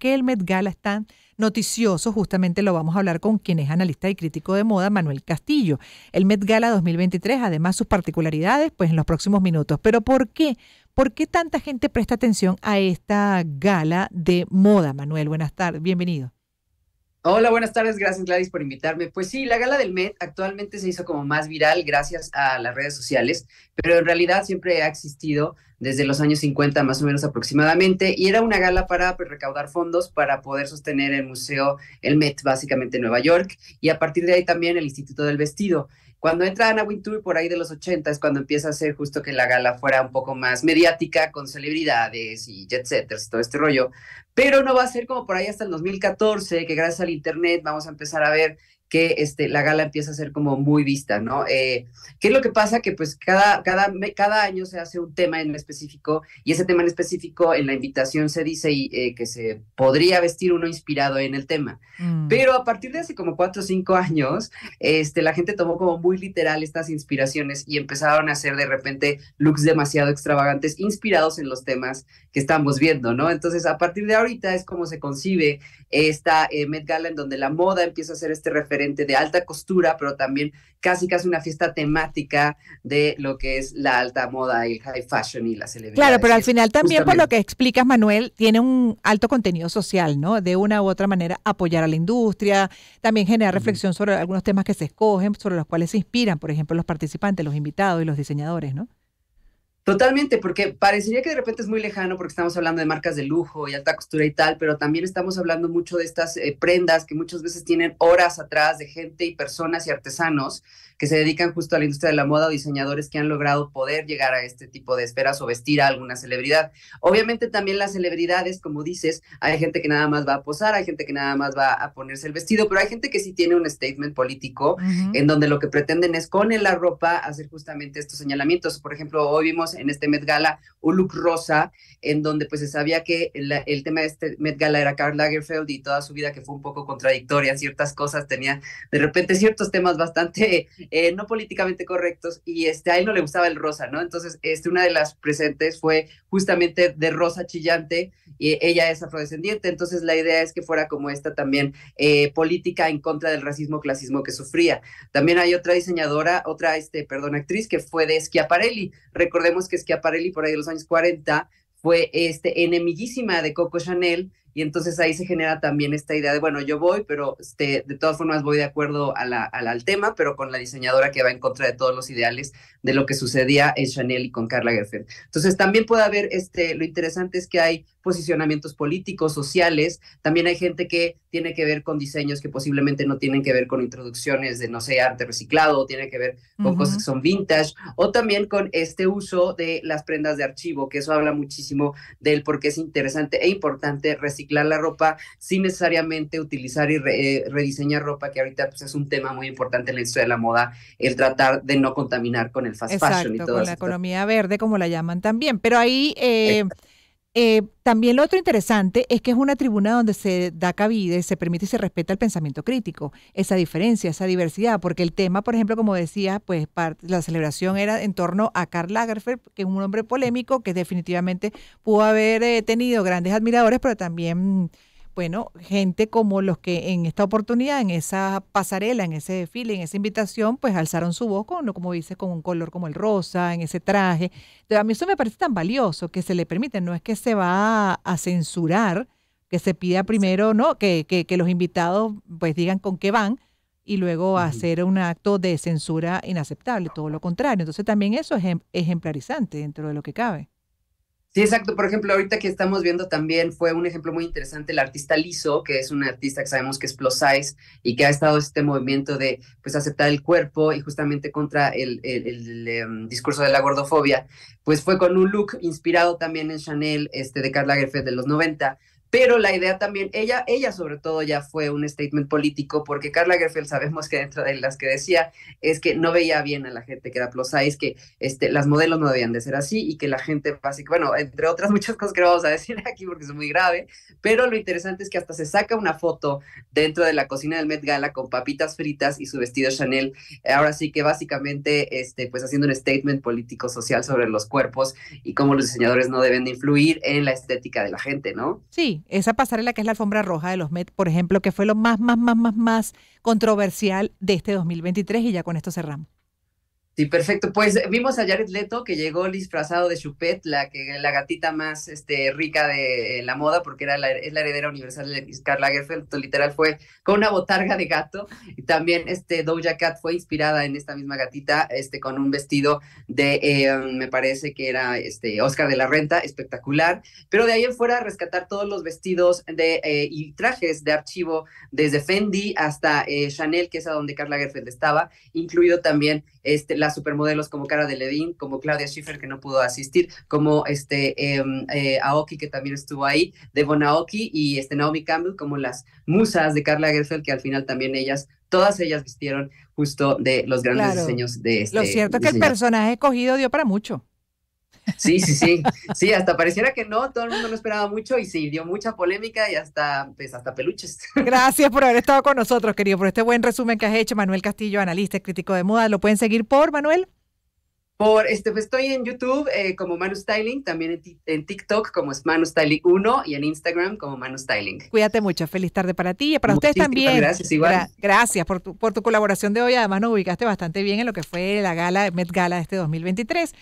qué el Met Gala es tan noticioso, justamente lo vamos a hablar con quien es analista y crítico de moda, Manuel Castillo. El Met Gala 2023, además sus particularidades, pues en los próximos minutos. Pero ¿por qué? ¿Por qué tanta gente presta atención a esta gala de moda, Manuel? Buenas tardes, bienvenido. Hola, buenas tardes, gracias Gladys por invitarme. Pues sí, la gala del Met actualmente se hizo como más viral gracias a las redes sociales, pero en realidad siempre ha existido desde los años 50 más o menos aproximadamente, y era una gala para pues, recaudar fondos para poder sostener el museo, el Met, básicamente en Nueva York, y a partir de ahí también el Instituto del Vestido. Cuando entra Ana Wintour por ahí de los 80 es cuando empieza a ser justo que la gala fuera un poco más mediática con celebridades y jet setters y todo este rollo, pero no va a ser como por ahí hasta el 2014 que gracias al internet vamos a empezar a ver que este, la gala empieza a ser como muy vista, ¿no? Eh, ¿Qué es lo que pasa? Que pues cada, cada, cada año se hace un tema en específico y ese tema en específico en la invitación se dice eh, que se podría vestir uno inspirado en el tema. Mm. Pero a partir de hace como cuatro o cinco años, este, la gente tomó como muy literal estas inspiraciones y empezaron a hacer de repente looks demasiado extravagantes inspirados en los temas que estamos viendo, ¿no? Entonces, a partir de ahorita es como se concibe esta eh, Met Gala en donde la moda empieza a ser este referente de alta costura, pero también casi casi una fiesta temática de lo que es la alta moda y el high fashion y la celebridad. Claro, pero al final también por lo que explicas, Manuel, tiene un alto contenido social, ¿no? De una u otra manera apoyar a la industria, también generar reflexión sobre algunos temas que se escogen, sobre los cuales se inspiran, por ejemplo, los participantes, los invitados y los diseñadores, ¿no? Totalmente, porque parecería que de repente es muy lejano porque estamos hablando de marcas de lujo y alta costura y tal, pero también estamos hablando mucho de estas eh, prendas que muchas veces tienen horas atrás de gente y personas y artesanos que se dedican justo a la industria de la moda o diseñadores que han logrado poder llegar a este tipo de esferas o vestir a alguna celebridad. Obviamente también las celebridades, como dices, hay gente que nada más va a posar, hay gente que nada más va a ponerse el vestido, pero hay gente que sí tiene un statement político en donde lo que pretenden es con la ropa hacer justamente estos señalamientos. Por ejemplo, hoy vimos en este Met Gala un look rosa, en donde pues se sabía que el, tema de este Met Gala era Karl Lagerfeld y toda su vida que fue un poco contradictoria, ciertas cosas tenía de repente ciertos temas bastante eh, no políticamente correctos y este, a él no le gustaba el rosa, ¿no? Entonces, este, una de las presentes fue justamente de rosa chillante y ella es afrodescendiente, entonces la idea es que fuera como esta también eh, política en contra del racismo, clasismo que sufría. También hay otra diseñadora, otra, este, perdón, actriz que fue de Schiaparelli. Recordemos que es Aparelli por ahí de los años 40 fue este, enemiguísima de Coco Chanel y entonces ahí se genera también esta idea de, bueno, yo voy, pero este, de todas formas voy de acuerdo a la, al tema, pero con la diseñadora que va en contra de todos los ideales de lo que sucedía en Chanel y con Carla Gerfeld. Entonces también puede haber, este, lo interesante es que hay posicionamientos políticos, sociales, también hay gente que tiene que ver con diseños que posiblemente no tienen que ver con introducciones de, no sé, arte reciclado, tiene que ver con cosas que son vintage, o también con este uso de las prendas de archivo, que eso habla muchísimo del por qué es interesante e importante reciclar reciclar la ropa sin necesariamente utilizar y eh, rediseñar ropa, que ahorita pues, es un tema muy importante en la historia de la moda, el tratar de no contaminar con el fast fashion y todo con la economía verde, como la llaman también. Pero ahí... Eh, eh, también lo otro interesante es que es una tribuna donde se da cabida se permite y se respeta el pensamiento crítico, esa diferencia, esa diversidad, porque el tema, por ejemplo, como decía, pues la celebración era en torno a Karl Lagerfeld, que es un hombre polémico que definitivamente pudo haber eh, tenido grandes admiradores, pero también bueno, gente como los que en esta oportunidad, en esa pasarela, en ese desfile, en esa invitación, pues alzaron su voz, con, como dices, con un color como el rosa, en ese traje. Entonces, a mí eso me parece tan valioso que se le permite, no es que se va a censurar, que se pida primero, ¿no? Que, que, los invitados pues digan con qué van y luego hacer un acto de censura inaceptable, todo lo contrario. Entonces también eso es ejemplarizante dentro de lo que cabe. Sí, exacto. Por ejemplo, ahorita que estamos viendo también fue un ejemplo muy interesante el artista Liso, que es un artista que sabemos que es plus y que ha estado este movimiento de pues aceptar el cuerpo y justamente contra el, el, em, discurso de la gordofobia, pues fue con un look inspirado también en Chanel, este de Carla Lagerfeld de los 90, pero la idea también, ella, ella sobre todo ya fue un statement político, porque Carla Gerfeld sabemos que dentro de las que decía es que no veía bien a la gente que era plus size, que este, las modelos no debían de ser así y que la gente básicamente, bueno, entre otras muchas cosas que vamos a decir aquí porque es muy grave, pero lo interesante es que hasta se saca una foto dentro de la cocina del Met Gala con papitas fritas y su vestido Chanel, ahora sí que básicamente, este, pues haciendo un statement político-social sobre los cuerpos y cómo los diseñadores no deben de influir en la estética de la gente, ¿no? Sí, esa pasarela que es la alfombra roja de los Met, por ejemplo, que fue lo más, más, más, más, más controversial de este 2023 y ya con esto cerramos. Sí, perfecto. Pues eh, vimos a Jared Leto que llegó disfrazado de Chupet, la que la gatita más este, rica de eh, la moda, porque era la, es la heredera universal de Carla Gerfeld, literal fue con una botarga de gato. Y también este Doja Cat fue inspirada en esta misma gatita, este, con un vestido de, em, me parece que era este Oscar de la Renta, espectacular. Pero de ahí en fuera rescatar todos los vestidos de, eh, y trajes de archivo, desde Fendi hasta Chanel, que es a donde Carla Gerfeld estaba, incluido también este las supermodelos como Cara de Levin, como Claudia Schiffer, que no pudo asistir, como este, em, eh, Aoki, que también estuvo ahí, Devon Aoki y este, Naomi Campbell, como las musas de Carla Gerfeld, que al final también ellas, todas ellas vistieron justo de los grandes diseños de este. Lo cierto es que el personaje escogido dio para mucho. Sí, sí, sí. Sí, hasta pareciera que no, todo el mundo no esperaba mucho y sí, dio mucha polémica y hasta, pues, hasta peluches. Gracias por haber estado con nosotros, querido, por este buen resumen que has hecho. Manuel Castillo, analista y crítico de moda. ¿Lo pueden seguir por Manuel? Por este, pues, estoy en YouTube eh, como Manu Styling, también en, TikTok como Manu Styling 1 y en Instagram como Manu Styling. Cuídate mucho, feliz tarde para ti y para ustedes también. Gracias, igual. gracias por tu, por tu colaboración de hoy. Además, nos ubicaste bastante bien en lo que fue la gala, Met Gala de este 2023.